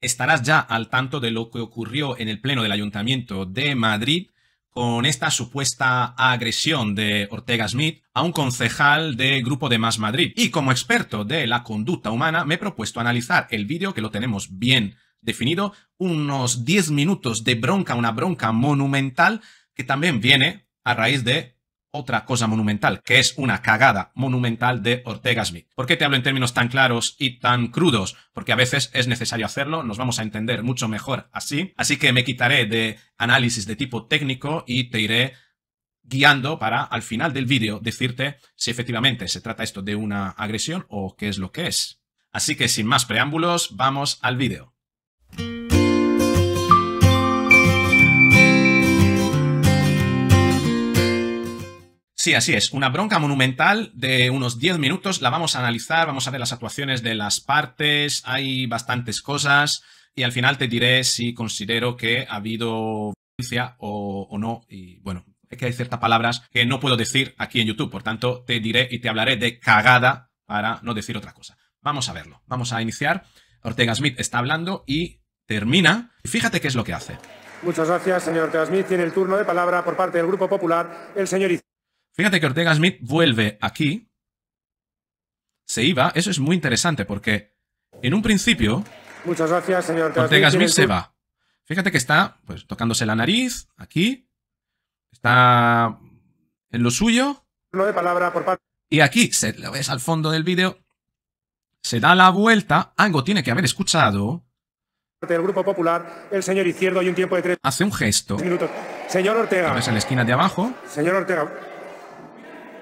estarás ya al tanto de lo que ocurrió en el Pleno del Ayuntamiento de Madrid con esta supuesta agresión de Ortega Smith a un concejal de Grupo de Más Madrid. Y como experto de la conducta humana me he propuesto analizar el vídeo, que lo tenemos bien definido, unos 10 minutos de bronca, una bronca monumental, que también viene a raíz de otra cosa monumental, que es una cagada monumental de Ortega Smith. ¿Por qué te hablo en términos tan claros y tan crudos? Porque a veces es necesario hacerlo, nos vamos a entender mucho mejor así. Así que me quitaré de análisis de tipo técnico y te iré guiando para al final del vídeo decirte si efectivamente se trata esto de una agresión o qué es lo que es. Así que sin más preámbulos, vamos al vídeo. Sí, así es. Una bronca monumental de unos 10 minutos. La vamos a analizar, vamos a ver las actuaciones de las partes. Hay bastantes cosas. Y al final te diré si considero que ha habido violencia o, no. Y bueno, es que hay ciertas palabras que no puedo decir aquí en YouTube. Por tanto, te diré y te hablaré de cagada para no decir otra cosa. Vamos a verlo. Vamos a iniciar. Ortega Smith está hablando y termina. Fíjate qué es lo que hace. Muchas gracias, señor Ortega Smith. Tiene el turno de palabra por parte del Grupo Popular el señor Fíjate que Ortega Smith vuelve aquí. Se iba. Eso es muy interesante porque en un principio... Muchas gracias, señor. Ortega Smith se va. Fíjate que está pues, tocándose la nariz aquí. Está en lo suyo. No de palabra por parte. Y aquí, se, lo ves al fondo del vídeo, se da la vuelta. Algo tiene que haber escuchado. Del Grupo Popular, el señor hay un tiempo de Hace un gesto. Señor Ortega. Lo ves en la esquina de abajo. Señor Ortega,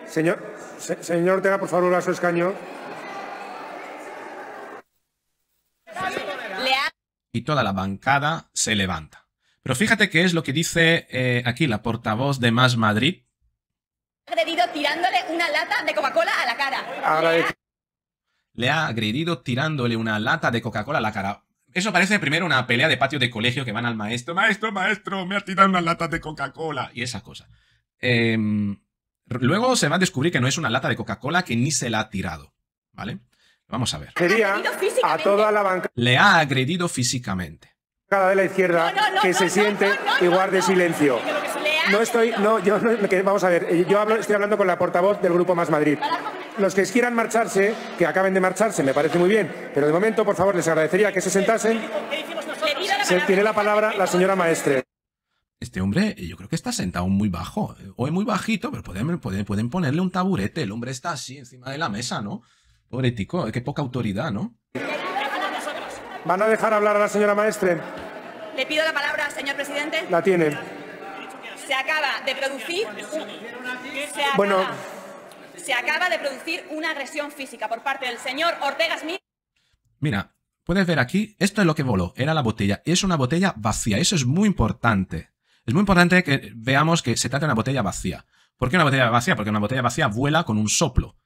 Señor, señor tenga por favor, a su escaño. Y toda la bancada se levanta. Pero fíjate qué es lo que dice eh, aquí la portavoz de Más Madrid. Le ha Agredido tirándole una lata de Coca-Cola a la cara. Le ha agredido tirándole una lata de Coca-Cola a la cara. Eso parece primero una pelea de patio de colegio que van al maestro. Maestro, maestro, me ha tirado una lata de Coca-Cola. Y esa cosa. Eh, Luego se va a descubrir que no es una lata de Coca-Cola que ni se la ha tirado, ¿vale? Vamos a ver. a toda la banca. Le ha agredido físicamente. Cada de la izquierda que se siente y guarde silencio. No estoy, no, yo, vamos a ver, eh, yo estoy hablando con la portavoz del Grupo Más Madrid. Los que quieran marcharse, que acaben de marcharse, me parece muy bien, pero de momento, por favor, les agradecería que se sentasen. Se tiene la palabra la señora maestre este hombre, yo creo que está sentado muy bajo, o es muy bajito, pero pueden, pueden, ponerle un taburete, el hombre está así encima de la mesa, ¿no? Pobre tico, qué poca autoridad, ¿no? ¿Van a dejar hablar a la señora maestre? Le pido la palabra, señor presidente. La tiene. Se acaba de producir... bueno... Se acaba de producir una agresión física por parte del señor Ortega Smith. Mira, puedes ver aquí, esto es lo que voló, era la botella, y es una botella vacía, eso es muy importante. Es muy importante que veamos que se trata de una botella vacía. ¿Por qué una botella vacía? Porque una botella vacía vuela con un soplo.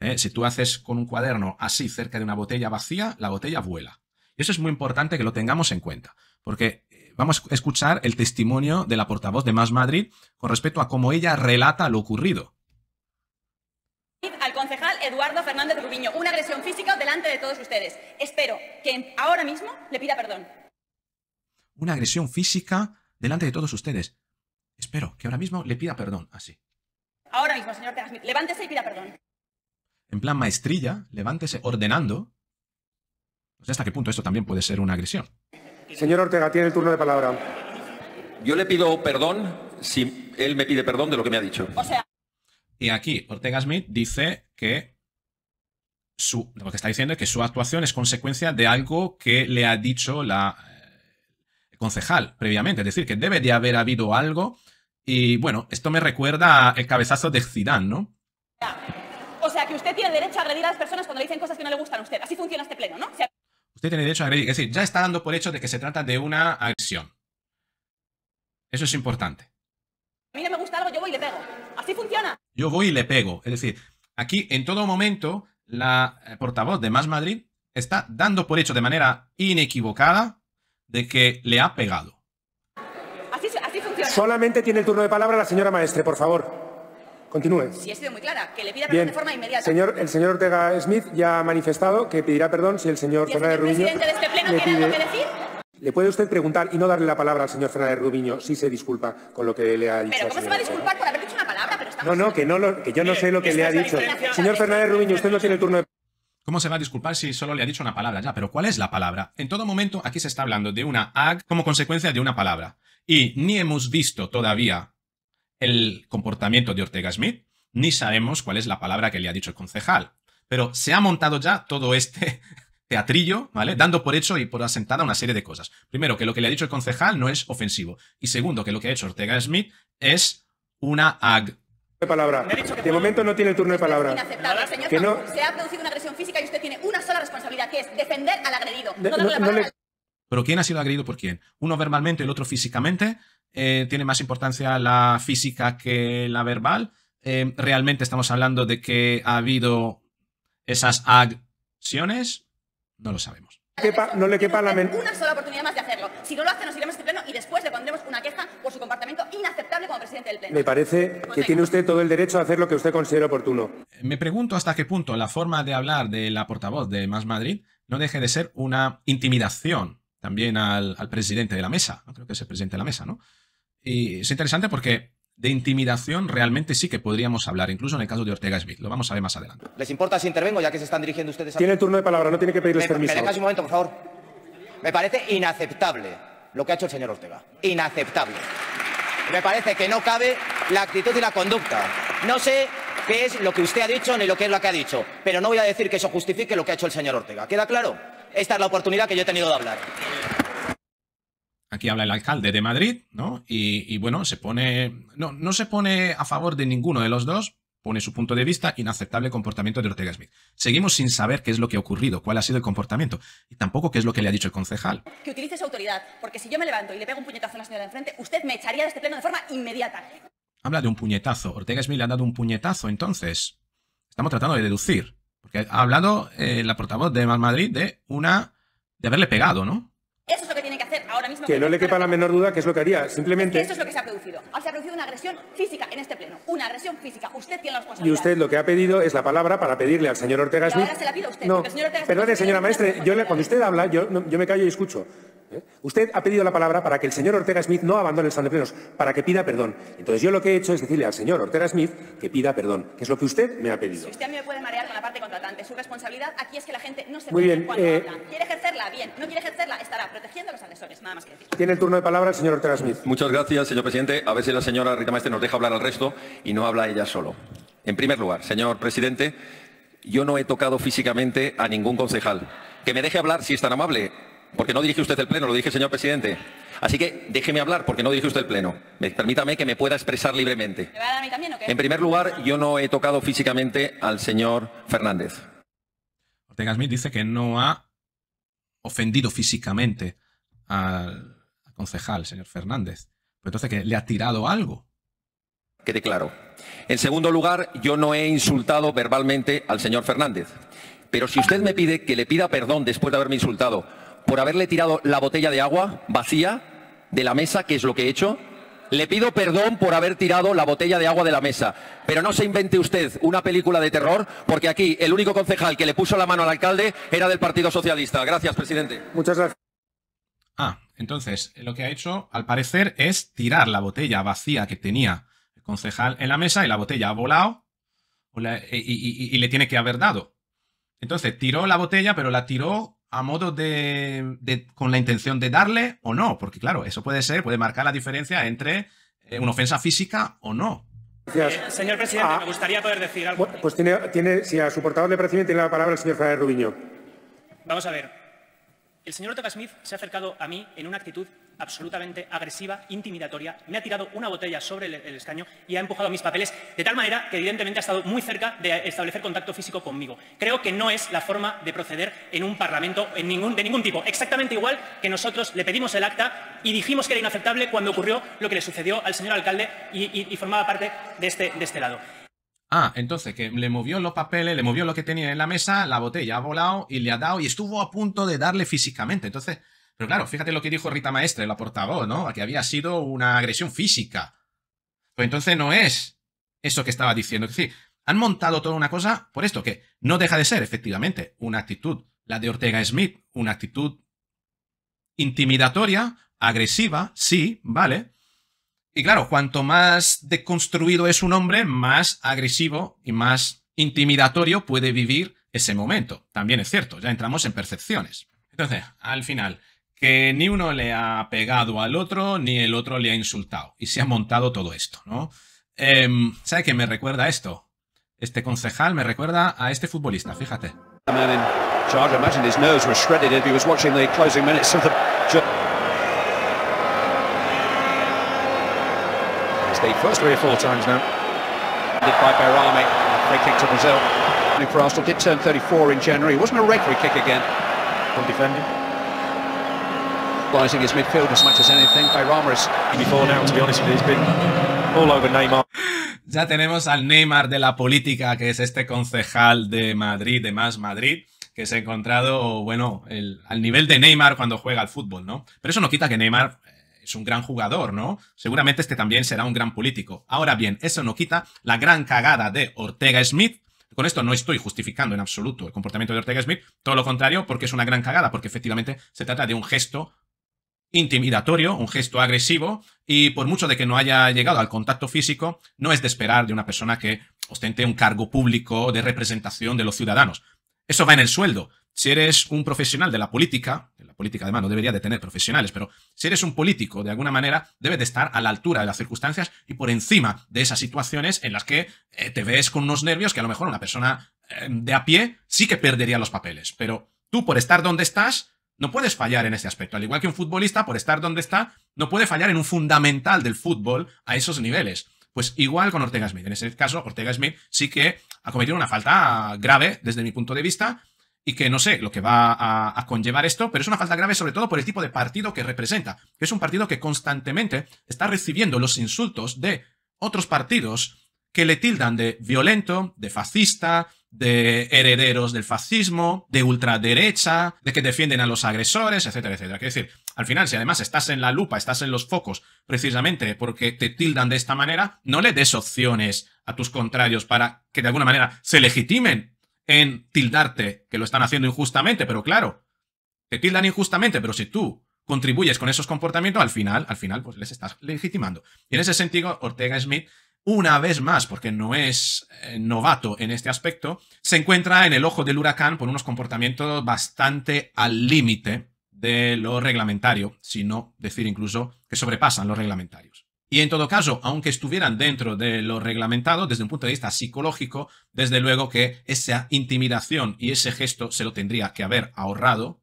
¿Eh? Si tú haces con un cuaderno así cerca de una botella vacía, la botella vuela. Y eso es muy importante que lo tengamos en cuenta, porque eh, vamos a escuchar el testimonio de la portavoz de Más Madrid con respecto a cómo ella relata lo ocurrido. Al concejal Eduardo Fernández Rubiño, una agresión física delante de todos ustedes. Espero que ahora mismo le pida perdón. Una agresión física delante de todos ustedes. Espero que ahora mismo le pida perdón, así. Ahora mismo, señor Smith. levántese y pida perdón. En plan maestrilla, levántese ordenando. No sé hasta qué punto esto también puede ser una agresión. Señor Ortega, tiene el turno de palabra. Yo le pido perdón si él me pide perdón de lo que me ha dicho. Y aquí Ortega Smith dice que su, lo que está diciendo que su actuación es consecuencia de algo que le ha dicho la concejal previamente, es decir, que debe de haber habido algo. Y bueno, esto me recuerda el cabezazo de Zidane, ¿no? O sea, que usted tiene derecho a agredir a las personas cuando le dicen cosas que no le gustan a usted. Así funciona este pleno, ¿no? Usted tiene derecho a agredir. Es decir, ya está dando por hecho de que se trata de una agresión. Eso es importante. A mí no me gusta algo, yo voy y le pego. Así funciona. Yo voy y le pego. Es decir, aquí en todo momento la eh, portavoz de Más Madrid está dando por hecho de manera inequivocada de que le ha pegado. Así, funciona. Solamente tiene el turno de palabra la señora maestre, por favor. Continúe. Sí, ha sido muy clara, que le pida perdón de forma inmediata. Señor, el señor Ortega Smith ya ha manifestado que pedirá perdón si el señor Fernández Rubiño. presidente de este pleno algo que decir? Le puede usted preguntar y no darle la palabra al señor Fernández Rubiño si se disculpa con lo que le ha dicho. Pero ¿cómo se va a disculpar por haber dicho una palabra? Pero estamos no, no, que, no lo, que yo no sé lo que le ha dicho. Señor Fernández Rubiño, usted no tiene el turno de ¿Cómo se va a disculpar si solo le ha dicho una palabra ya? Pero ¿cuál es la palabra? En todo momento aquí se está hablando de una ag como consecuencia de una palabra. Y ni hemos visto todavía el comportamiento de Ortega Smith, ni sabemos cuál es la palabra que le ha dicho el concejal. Pero se ha montado ya todo este teatrillo, ¿vale? Dando por hecho y por asentada una serie de cosas. Primero, que lo que le ha dicho el concejal no es ofensivo. Y segundo, que lo que ha hecho Ortega Smith es una ag de palabra. De momento no tiene el turno de palabra. que no... Se ha producido una agresión física y usted tiene una sola responsabilidad, que es defender al agredido. Pero ¿quién ha sido agredido por quién? Uno verbalmente y el otro físicamente. Eh, ¿Tiene más importancia la física que la verbal? Eh, ¿Realmente estamos hablando de que ha habido esas acciones? No lo sabemos. no le quepa la Una sola comportamiento inaceptable como presidente del Pleno. Me parece que pues tiene usted todo el derecho a hacer lo que usted considere oportuno. Me pregunto hasta qué punto la forma de hablar de la portavoz de Más Madrid no deje de ser una intimidación también al, presidente de la mesa. No creo que es el presidente de la mesa, ¿no? Y es interesante porque de intimidación realmente sí que podríamos hablar, incluso en el caso de Ortega Smith. Lo vamos a ver más adelante. ¿Les importa si intervengo ya que se están dirigiendo ustedes a... Tiene el turno de palabra, no tiene que pedirles permiso. un momento, por favor. Me parece inaceptable lo que ha hecho el señor Ortega. Inaceptable. Me parece que no cabe la actitud y la conducta. No sé qué es lo que usted ha dicho ni lo que es lo que ha dicho, pero no voy a decir que eso justifique lo que ha hecho el señor Ortega. ¿Queda claro? Esta es la oportunidad que yo he tenido de hablar. Aquí habla el alcalde de Madrid, ¿no? Y, bueno, se pone. No, no se pone a favor de ninguno de los dos, pone su punto de vista, inaceptable comportamiento de Ortega Smith. Seguimos sin saber qué es lo que ha ocurrido, cuál ha sido el comportamiento y tampoco qué es lo que le ha dicho el concejal. Que utilice su autoridad, porque si yo me levanto y le pego un puñetazo a la señora de enfrente, usted me echaría de este pleno de forma inmediata. Habla de un puñetazo. Ortega Smith le ha dado un puñetazo, entonces. Estamos tratando de deducir, porque ha hablado eh, la portavoz de Mal Madrid de una... de haberle pegado, ¿no? Eso es lo que tiene que hacer ahora mismo. Que no le quepa la menor duda que es lo que haría, simplemente... eso es lo que se ha producido una agresión física en este pleno. Una agresión física. Usted tiene las cosas. Y usted lo que ha pedido es la palabra para pedirle al señor Ortega Smith. ahora se la pido usted. No, señor perdone, señora maestre. Yo, cuando usted habla, yo, me callo y escucho. ¿eh? Usted ha pedido la palabra para que el señor Ortega Smith no abandone el salón de plenos, para que pida perdón. Entonces yo lo que he hecho es decirle al señor Ortega Smith que pida perdón, que es lo que usted me ha pedido. Si usted me puede marear responsabilidad aquí es que la gente no se Muy bien, eh, Quiere ejercerla, bien. No quiere ejercerla, estará protegiendo a los agresores. Nada más que decir. Tiene el turno de palabra el señor Ortega Smith. Muchas gracias, señor presidente. A ver si la señora Rita Maestre nos deja hablar al resto y no habla ella solo. En primer lugar, señor presidente, yo no he tocado físicamente a ningún concejal. Que me deje hablar si es tan amable, porque no dirige usted el pleno, lo dije, señor presidente. Así que déjeme hablar porque no dirige usted el pleno. Permítame que me pueda expresar libremente. En primer lugar, yo no he tocado físicamente al señor Fernández. Ortega dice que no ha ofendido físicamente al, concejal, señor Fernández. Pero entonces que le ha tirado algo. Quede claro. En segundo lugar, yo no he insultado verbalmente al señor Fernández. Pero si usted me pide que le pida perdón después de haberme insultado por haberle tirado la botella de agua vacía de la mesa, que es lo que he hecho, le pido perdón por haber tirado la botella de agua de la mesa, pero no se invente usted una película de terror, porque aquí el único concejal que le puso la mano al alcalde era del Partido Socialista. Gracias, presidente. Muchas gracias. Ah, entonces, lo que ha hecho, al parecer, es tirar la botella vacía que tenía el concejal en la mesa y la botella ha volado y, le tiene que haber dado. Entonces, tiró la botella, pero la tiró a modo de, con la intención de darle o no, porque claro, eso puede ser, puede marcar la diferencia entre eh, una ofensa física o no. Eh, señor presidente, ah. me gustaría poder decir algo. Pues tiene, si a su portavoz de presidente tiene la palabra el señor Javier Rubiño. Vamos a ver. El señor Otoka Smith se ha acercado a mí en una actitud absolutamente agresiva, intimidatoria. Me ha tirado una botella sobre el, escaño y ha empujado mis papeles de tal manera que evidentemente ha estado muy cerca de establecer contacto físico conmigo. Creo que no es la forma de proceder en un Parlamento en ningún, de ningún tipo. Exactamente igual que nosotros le pedimos el acta y dijimos que era inaceptable cuando ocurrió lo que le sucedió al señor alcalde y, y formaba parte de este, de este lado. Ah, entonces que le movió los papeles, le movió lo que tenía en la mesa, la botella ha volado y le ha dado y estuvo a punto de darle físicamente. Entonces, pero claro, fíjate lo que dijo Rita Maestre, la portavoz, ¿no? Que había sido una agresión física. Pues entonces no es eso que estaba diciendo. Es decir, han montado toda una cosa por esto, que no deja de ser, efectivamente, una actitud, la de Ortega Smith, una actitud intimidatoria, agresiva, sí, vale. Y claro, cuanto más deconstruido es un hombre, más agresivo y más intimidatorio puede vivir ese momento. También es cierto, ya entramos en percepciones. Entonces, al final, que ni uno le ha pegado al otro, ni el otro le ha insultado. Y se ha montado todo esto, ¿no? Eh, ¿Sabe qué me recuerda esto? Este concejal me recuerda a este futbolista, fíjate. Ya tenemos al Neymar de la política, que es este concejal de Madrid, de Más Madrid, que se ha encontrado, bueno, al nivel de Neymar cuando juega al fútbol, ¿no? Pero eso no quita que Neymar eh, es un gran jugador, ¿no? Seguramente este también será un gran político. Ahora bien, eso no quita la gran cagada de Ortega Smith, con esto no estoy justificando en absoluto el comportamiento de Ortega Smith, todo lo contrario, porque es una gran cagada, porque efectivamente se trata de un gesto intimidatorio, un gesto agresivo, y por mucho de que no haya llegado al contacto físico, no es de esperar de una persona que ostente un cargo público de representación de los ciudadanos. Eso va en el sueldo. Si eres un profesional de la política, la política además no debería de tener profesionales, pero si eres un político, de alguna manera, debes de estar a la altura de las circunstancias y por encima de esas situaciones en las que eh, te ves con unos nervios que a lo mejor una persona eh, de a pie sí que perdería los papeles. Pero tú, por estar donde estás, no puedes fallar en ese aspecto. Al igual que un futbolista, por estar donde está, no puede fallar en un fundamental del fútbol a esos niveles. Pues igual con Ortega Smith. En ese caso, Ortega Smith sí que ha cometido una falta grave desde mi punto de vista y que no sé lo que va a, conllevar esto, pero es una falta grave sobre todo por el tipo de partido que representa, es un partido que constantemente está recibiendo los insultos de otros partidos que le tildan de violento, de fascista, de herederos del fascismo, de ultraderecha, de que defienden a los agresores, etcétera, etcétera. Quiero decir, al final, si además estás en la lupa, estás en los focos, precisamente porque te tildan de esta manera, no le des opciones a tus contrarios para que de alguna manera se legitimen en tildarte, que lo están haciendo injustamente, pero claro, te tildan injustamente, pero si tú contribuyes con esos comportamientos, al final, al final, pues les estás legitimando. Y en ese sentido, Ortega Smith una vez más, porque no es eh, novato en este aspecto, se encuentra en el ojo del huracán por unos comportamientos bastante al límite de lo reglamentario, sino decir incluso que sobrepasan los reglamentarios. Y en todo caso, aunque estuvieran dentro de lo reglamentado, desde un punto de vista psicológico, desde luego que esa intimidación y ese gesto se lo tendría que haber ahorrado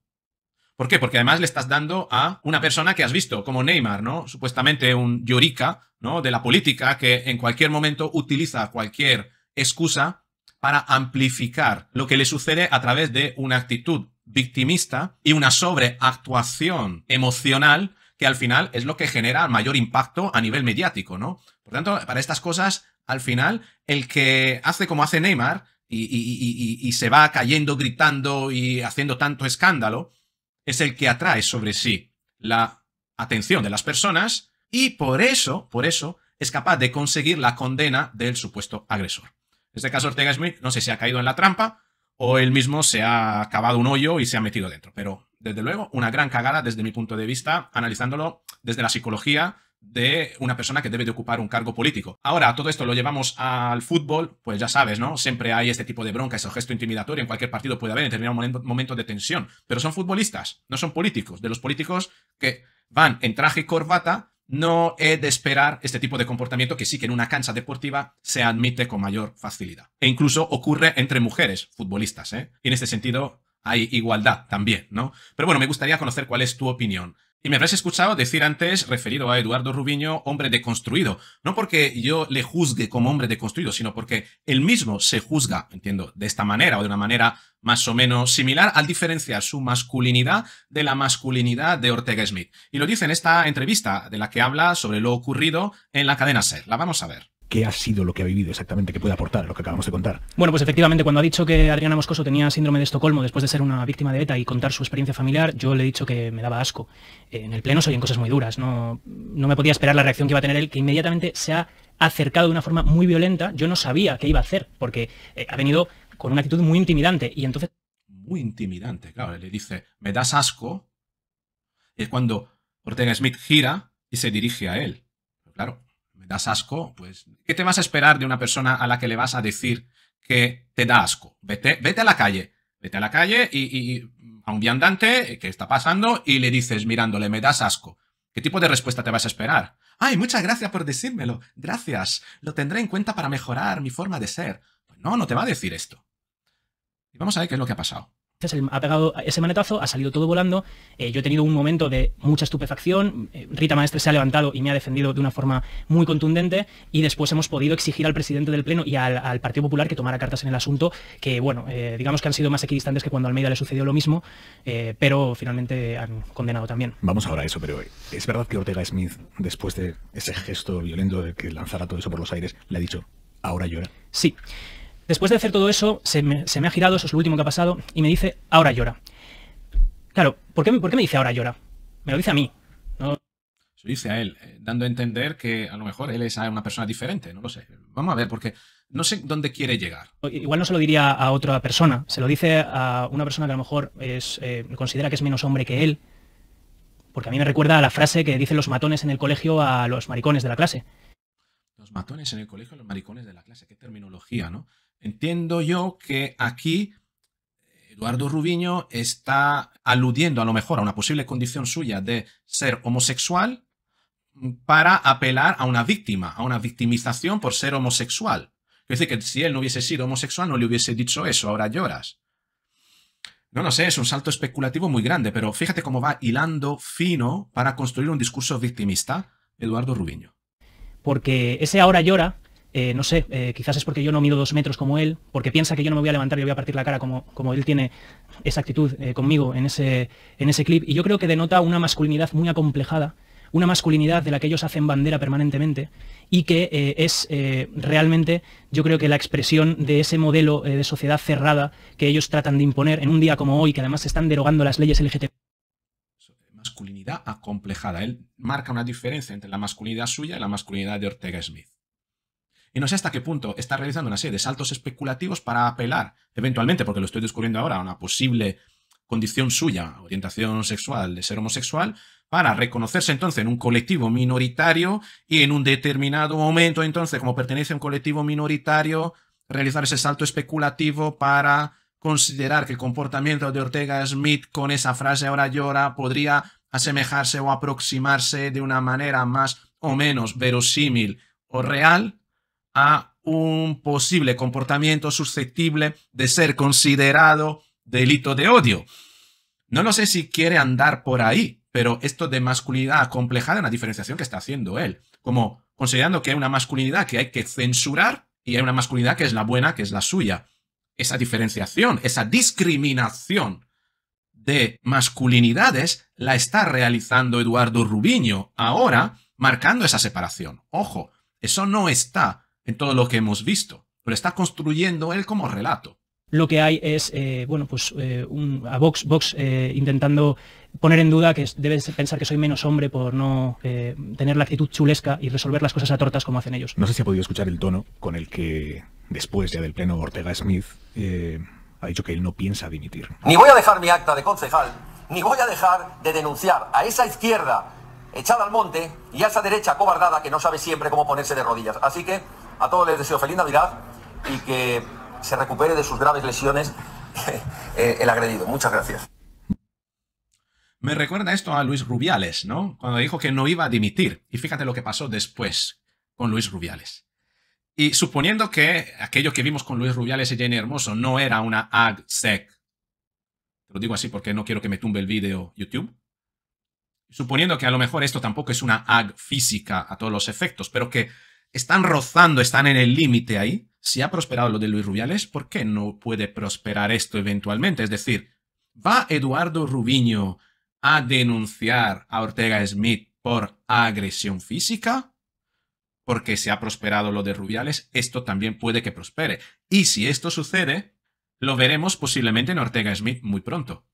¿Por qué? Porque además le estás dando a una persona que has visto, como Neymar, ¿no? Supuestamente un yorica ¿no? De la política que en cualquier momento utiliza cualquier excusa para amplificar lo que le sucede a través de una actitud victimista y una sobreactuación emocional que al final es lo que genera mayor impacto a nivel mediático, ¿no? Por tanto, para estas cosas, al final, el que hace como hace Neymar y se va cayendo, gritando y haciendo tanto escándalo, es el que atrae sobre sí la atención de las personas y por eso, por eso, es capaz de conseguir la condena del supuesto agresor. En este caso, Ortega Smith no sé si ha caído en la trampa o él mismo se ha cavado un hoyo y se ha metido dentro, pero desde luego una gran cagada desde mi punto de vista, analizándolo desde la psicología de una persona que debe de ocupar un cargo político. Ahora, todo esto lo llevamos al fútbol, pues ya sabes, ¿no? Siempre hay este tipo de bronca, ese gesto intimidatorio, en cualquier partido puede haber en determinado momento de tensión, pero son futbolistas, no son políticos, de los políticos que van en traje y corbata, no he de esperar este tipo de comportamiento que sí que en una cancha deportiva se admite con mayor facilidad. E incluso ocurre entre mujeres futbolistas, ¿eh? Y en este sentido, hay igualdad también, ¿no? Pero bueno, me gustaría conocer cuál es tu opinión. Y me habrás escuchado decir antes, referido a Eduardo Rubiño, hombre deconstruido. No porque yo le juzgue como hombre deconstruido, sino porque él mismo se juzga, entiendo, de esta manera o de una manera más o menos similar al diferenciar su masculinidad de la masculinidad de Ortega Smith. Y lo dice en esta entrevista de la que habla sobre lo ocurrido en la cadena SER. La vamos a ver qué ha sido lo que ha vivido exactamente, qué puede aportar lo que acabamos de contar. Bueno, pues efectivamente, cuando ha dicho que Adriana Moscoso tenía síndrome de Estocolmo después de ser una víctima de ETA y contar su experiencia familiar, yo le he dicho que me daba asco. En el pleno soy en cosas muy duras, no, no me podía esperar la reacción que iba a tener él, que inmediatamente se ha acercado de una forma muy violenta. Yo no sabía qué iba a hacer, porque eh, ha venido con una actitud muy intimidante y entonces... Muy intimidante, claro, le dice, me das asco. Es cuando Ortega Smith gira y se dirige a él. claro, me das asco, pues, ¿qué te vas a esperar de una persona a la que le vas a decir que te da asco? Vete, a la calle, vete a la calle y, a un viandante eh, que está pasando y le dices mirándole, me das asco. ¿Qué tipo de respuesta te vas a esperar? Ay, muchas gracias por decírmelo. Gracias. Lo tendré en cuenta para mejorar mi forma de ser. Pues no, no te va a decir esto. Y vamos a ver qué es lo que ha pasado ha pegado ese manetazo, ha salido todo volando. Eh, yo he tenido un momento de mucha estupefacción. Eh, Rita Maestre se ha levantado y me ha defendido de una forma muy contundente. Y después hemos podido exigir al presidente del Pleno y al, Partido Popular que tomara cartas en el asunto, que, bueno, eh, digamos que han sido más equidistantes que cuando a Almeida le sucedió lo mismo, pero finalmente han condenado también. Vamos ahora a eso, pero ¿es verdad que Ortega Smith, después de ese gesto violento de que lanzara todo eso por los aires, le ha dicho, ahora llora? Sí. Después de hacer todo eso, se me, ha girado, eso es lo último que ha pasado, y me dice, ahora llora. Claro, ¿por qué, me dice ahora llora? Me lo dice a mí. ¿no? Se dice a él, eh, dando a entender que a lo mejor él es una persona diferente, no lo sé. Vamos a ver, porque no sé dónde quiere llegar. Igual no se lo diría a otra persona, se lo dice a una persona que a lo mejor es, eh, considera que es menos hombre que él, porque a mí me recuerda a la frase que dicen los matones en el colegio a los maricones de la clase. Los matones en el colegio, los maricones de la clase, qué terminología, ¿no? Entiendo yo que aquí Eduardo Rubiño está aludiendo a lo mejor a una posible condición suya de ser homosexual para apelar a una víctima, a una victimización por ser homosexual. Es decir, que si él no hubiese sido homosexual no le hubiese dicho eso, ahora lloras. No, no sé, es un salto especulativo muy grande, pero fíjate cómo va hilando fino para construir un discurso victimista Eduardo Rubiño. Porque ese ahora llora eh, no sé, eh, quizás es porque yo no mido dos metros como él, porque piensa que yo no me voy a levantar y voy a partir la cara como, como él tiene esa actitud eh, conmigo en ese, en ese clip. Y yo creo que denota una masculinidad muy acomplejada, una masculinidad de la que ellos hacen bandera permanentemente y que es realmente, yo creo que la expresión de ese modelo de sociedad cerrada que ellos tratan de imponer en un día como hoy, que además están derogando las leyes LGTB masculinidad acomplejada. Él marca una diferencia entre la masculinidad suya y la masculinidad de Ortega Smith. Y no sé hasta qué punto está realizando una serie de saltos especulativos para apelar, eventualmente, porque lo estoy descubriendo ahora, a una posible condición suya, orientación sexual, de ser homosexual, para reconocerse entonces en un colectivo minoritario y en un determinado momento entonces, como pertenece a un colectivo minoritario, realizar ese salto especulativo para considerar que el comportamiento de Ortega Smith con esa frase ahora llora podría asemejarse o aproximarse de una manera más o menos verosímil o real a un posible comportamiento susceptible de ser considerado delito de odio. No lo sé si quiere andar por ahí, pero esto de masculinidad complejada, es una diferenciación que está haciendo él, como considerando que hay una masculinidad que hay que censurar y hay una masculinidad que es la buena, que es la suya. Esa diferenciación, esa discriminación de masculinidades la está realizando Eduardo Rubiño ahora, marcando esa separación. Ojo, eso no está en todo lo que hemos visto, pero está construyendo él como relato lo que hay es, eh, bueno, pues eh, un, a Vox, eh, intentando poner en duda que debe pensar que soy menos hombre por no tener la actitud chulesca y resolver las cosas a tortas como hacen ellos. No sé si ha podido escuchar el tono con el que, después ya del pleno Ortega Smith, ha dicho que él no piensa dimitir. Ni voy a dejar mi acta de concejal, ni voy a dejar de denunciar a esa izquierda echada al monte y a esa derecha cobardada que no sabe siempre cómo ponerse de rodillas. Así que a todos les deseo feliz Navidad y que se recupere de sus graves lesiones eh, el agredido. Muchas gracias. Me recuerda esto a Luis Rubiales, ¿no? Cuando dijo que no iba a dimitir. Y fíjate lo que pasó después con Luis Rubiales. Y suponiendo que aquello que vimos con Luis Rubiales y Jenny Hermoso no era una ag sec, lo digo así porque no quiero que me tumbe el vídeo YouTube, suponiendo que a lo mejor esto tampoco es una ag física a todos los efectos, pero que están rozando, están en el límite ahí. Si ha prosperado lo de Luis Rubiales, ¿por qué no puede prosperar esto eventualmente? Es decir, ¿va Eduardo Rubiño a denunciar a Ortega Smith por agresión física? Porque si ha prosperado lo de Rubiales, esto también puede que prospere. Y si esto sucede, lo veremos posiblemente en Ortega Smith muy pronto.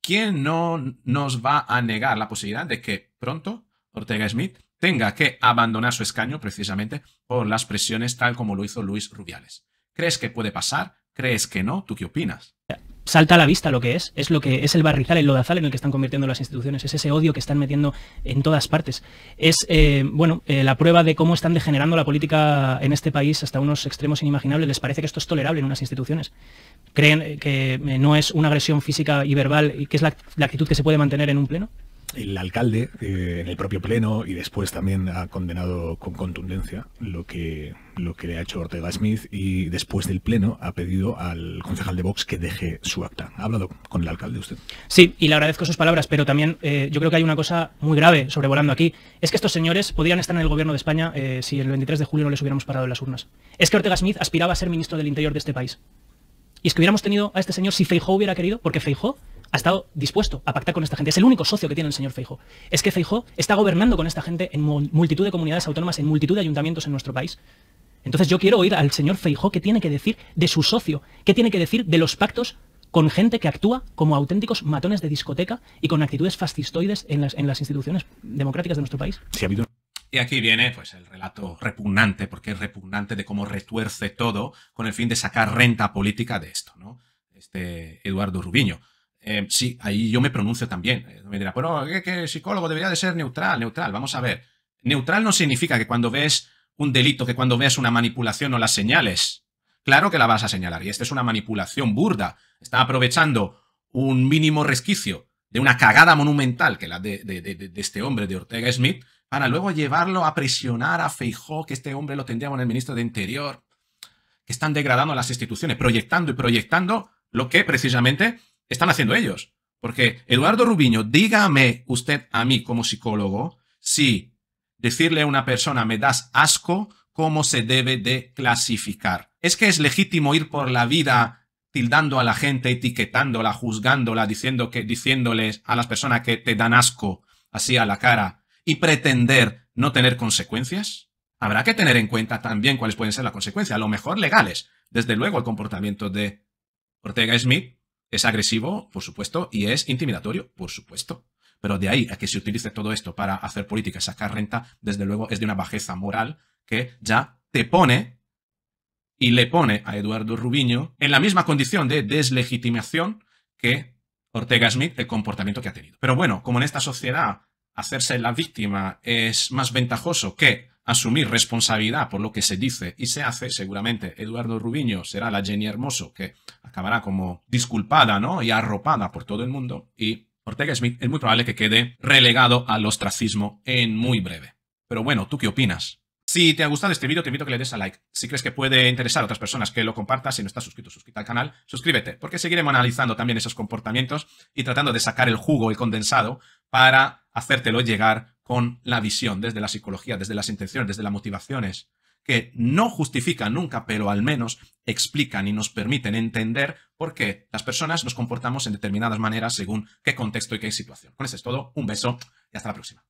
¿Quién no nos va a negar la posibilidad de que pronto Ortega Smith tenga que abandonar su escaño precisamente por las presiones tal como lo hizo Luis Rubiales. ¿Crees que puede pasar? ¿Crees que no? ¿Tú qué opinas? salta a la vista lo que es, es lo que es el barrizal, el lodazal en el que están convirtiendo las instituciones, es ese odio que están metiendo en todas partes. Es, eh, bueno, eh, la prueba de cómo están degenerando la política en este país hasta unos extremos inimaginables. Les parece que esto es tolerable en unas instituciones. Creen que no es una agresión física y verbal y que es la actitud que se puede mantener en un pleno el alcalde eh, en el propio pleno y después también ha condenado con contundencia lo que lo que le ha hecho Ortega Smith y después del pleno ha pedido al concejal de Vox que deje su acta. ¿Ha hablado con el alcalde usted? Sí, y le agradezco sus palabras, pero también eh, yo creo que hay una cosa muy grave sobrevolando aquí. Es que estos señores podrían estar en el gobierno de España eh, si el 23 de julio no les hubiéramos parado en las urnas. Es que Ortega Smith aspiraba a ser ministro del Interior de este país. Y es que hubiéramos tenido a este señor si Feijó hubiera querido, porque Feijó ha estado dispuesto a pactar con esta gente. Es el único socio que tiene el señor Feijó. Es que Feijó está gobernando con esta gente en multitud de comunidades autónomas, en multitud de ayuntamientos en nuestro país. Entonces yo quiero oír al señor Feijó qué tiene que decir de su socio, qué tiene que decir de los pactos con gente que actúa como auténticos matones de discoteca y con actitudes fascistoides en las, en las instituciones democráticas de nuestro país. Y aquí viene pues el relato repugnante, porque es repugnante de cómo retuerce todo con el fin de sacar renta política de esto, ¿no? Este Eduardo Rubiño. Eh, sí, ahí yo me pronuncio también. Eh, me dirá, pero ¿qué, psicólogo debería de ser neutral? Neutral, vamos a ver. Neutral no significa que cuando ves un delito, que cuando ves una manipulación o las señales, claro que la vas a señalar. Y esta es una manipulación burda. Está aprovechando un mínimo resquicio de una cagada monumental que la de, de este hombre, de Ortega Smith, para luego llevarlo a presionar a Feijó, que este hombre lo tendría con el ministro de Interior, que están degradando las instituciones, proyectando y proyectando lo que precisamente están haciendo ellos. Porque Eduardo Rubiño, dígame usted a mí como psicólogo si decirle a una persona me das asco, cómo se debe de clasificar. Es que es legítimo ir por la vida tildando a la gente, etiquetándola, juzgándola, diciendo que, diciéndoles a las personas que te dan asco así a la cara y pretender no tener consecuencias. Habrá que tener en cuenta también cuáles pueden ser las consecuencias, a lo mejor legales. Desde luego el comportamiento de Ortega Smith es agresivo, por supuesto, y es intimidatorio, por supuesto. Pero de ahí a que se utilice todo esto para hacer política y sacar renta, desde luego es de una bajeza moral que ya te pone y le pone a Eduardo Rubiño en la misma condición de deslegitimación que Ortega Smith, el comportamiento que ha tenido. Pero bueno, como en esta sociedad hacerse la víctima es más ventajoso que asumir responsabilidad por lo que se dice y se hace, seguramente Eduardo Rubiño será la Jenny Hermoso que acabará como disculpada ¿no? y arropada por todo el mundo y Ortega Smith es muy probable que quede relegado al ostracismo en muy breve. Pero bueno, ¿tú qué opinas? Si te ha gustado este vídeo, te invito a que le des a like. Si crees que puede interesar a otras personas que lo compartas, si no estás suscrito, suscríbete al canal, suscríbete, porque seguiremos analizando también esos comportamientos y tratando de sacar el jugo, el condensado, para hacértelo llegar con la visión, desde la psicología, desde las intenciones, desde las motivaciones, que no justifican nunca, pero al menos explican y nos permiten entender por qué las personas nos comportamos en determinadas maneras según qué contexto y qué situación. Con eso es todo, un beso y hasta la próxima.